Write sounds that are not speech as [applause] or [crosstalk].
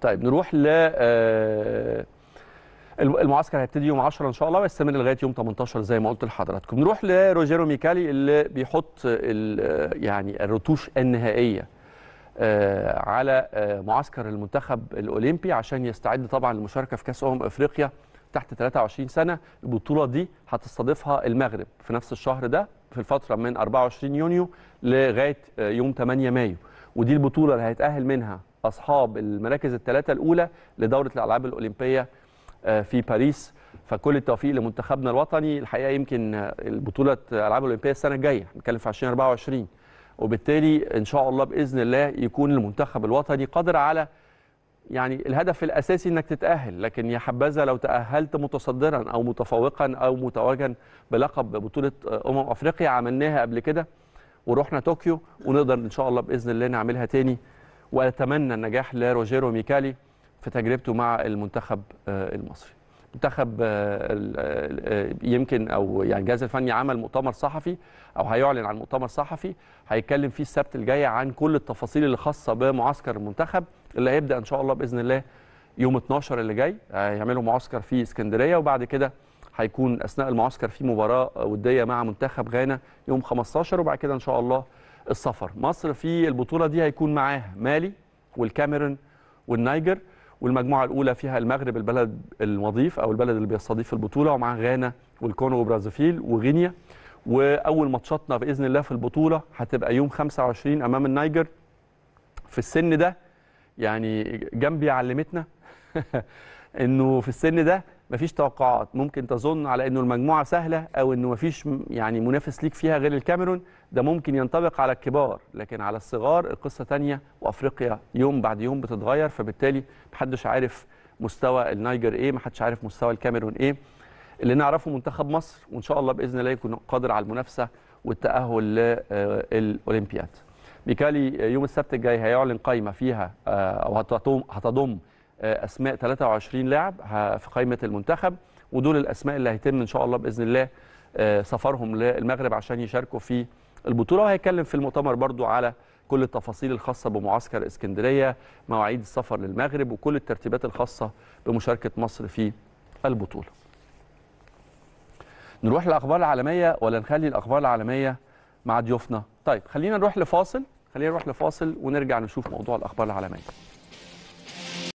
طيب نروح ل آه، المعسكر هيبتدي يوم 10 ان شاء الله ويستمر لغايه يوم 18 زي ما قلت لحضراتكم نروح لروجيرو ميكالي اللي بيحط آه، يعني الرتوش النهائيه آه، على معسكر المنتخب الاولمبي عشان يستعد طبعا للمشاركه في كاس امم افريقيا تحت 23 سنه البطوله دي هتستضيفها المغرب في نفس الشهر ده في الفتره من 24 يونيو لغايه يوم 8 مايو ودي البطوله اللي هيتاهل منها اصحاب المراكز الثلاثه الاولى لدوره الالعاب الاولمبيه آه، في باريس فكل التوفيق لمنتخبنا الوطني الحقيقه يمكن البطوله الالعاب الاولمبيه السنه الجايه بنتكلم في 2024 وبالتالي ان شاء الله باذن الله يكون المنتخب الوطني قادر على يعني الهدف الاساسي انك تتاهل لكن يا حبذا لو تاهلت متصدرا او متفوقا او متوجا بلقب بطوله آه، امم افريقيا عملناها قبل كده ورحنا طوكيو ونقدر ان شاء الله باذن الله نعملها تاني وأتمنى النجاح لروجيرو ميكالي في تجربته مع المنتخب آه، المصري منتخب آه، آه، يمكن او يعني الجهاز الفني عمل مؤتمر صحفي او هيعلن عن مؤتمر صحفي هيتكلم فيه السبت الجاي عن كل التفاصيل الخاصه بمعسكر المنتخب اللي هيبدا ان شاء الله باذن الله يوم 12 اللي جاي هيعملوا معسكر في اسكندريه وبعد كده هيكون اثناء المعسكر في مباراه وديه مع منتخب غانا يوم 15 وبعد كده ان شاء الله السفر مصر في البطولة دي هيكون معاها مالي والكاميرون والنيجر والمجموعة الأولى فيها المغرب البلد المضيف أو البلد اللي بيستضيف البطولة ومعاه غانا والكونغو وبرازيل وغينيا وأول ماتشاتنا بإذن الله في البطولة هتبقى يوم 25 أمام النيجر في السن ده يعني جنبي علمتنا [laughs] انه في السن ده مفيش توقعات ممكن تظن على انه المجموعه سهله او انه مفيش يعني منافس ليك فيها غير الكاميرون ده ممكن ينطبق على الكبار لكن على الصغار القصه ثانيه وافريقيا يوم بعد يوم بتتغير فبالتالي محدش عارف مستوى النيجر ايه محدش عارف مستوى الكاميرون ايه اللي نعرفه منتخب مصر وان شاء الله باذن الله يكون قادر على المنافسه والتاهل للاولمبياد آه، ميكالي آه، يوم السبت الجاي هيعلن قائمه فيها آه، او هتضم اسماء 23 لاعب في قائمه المنتخب ودول الاسماء اللي هيتم ان شاء الله باذن الله آه، سفرهم للمغرب عشان يشاركوا في البطوله وهيتكلم في المؤتمر برضو على كل التفاصيل الخاصه بمعسكر اسكندريه مواعيد السفر للمغرب وكل الترتيبات الخاصه بمشاركه مصر في البطوله نروح للاخبار العالميه ولا نخلي الاخبار العالميه مع ضيوفنا طيب خلينا نروح لفاصل خلينا نروح لفاصل ونرجع نشوف موضوع الاخبار العالميه